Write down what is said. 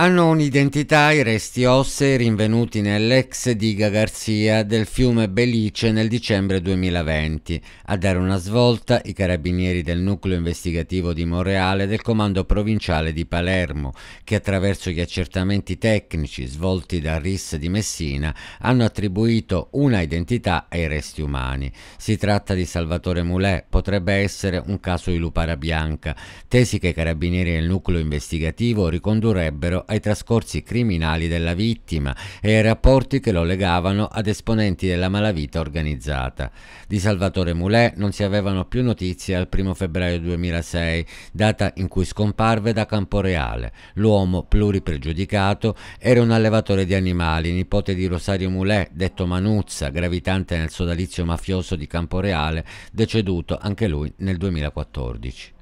Hanno un'identità i resti ossei rinvenuti nell'ex diga Garzia del fiume Belice nel dicembre 2020. A dare una svolta i carabinieri del nucleo investigativo di Monreale del comando provinciale di Palermo, che attraverso gli accertamenti tecnici svolti da RIS di Messina hanno attribuito una identità ai resti umani. Si tratta di Salvatore Mulè, potrebbe essere un caso di Lupara Bianca, tesi che i carabinieri del nucleo investigativo ricondurrebbero ai trascorsi criminali della vittima e ai rapporti che lo legavano ad esponenti della malavita organizzata. Di Salvatore Mulè non si avevano più notizie al 1 febbraio 2006, data in cui scomparve da Camporeale. L'uomo pluripregiudicato era un allevatore di animali, nipote di Rosario Mulè, detto Manuzza, gravitante nel sodalizio mafioso di Camporeale, deceduto anche lui nel 2014.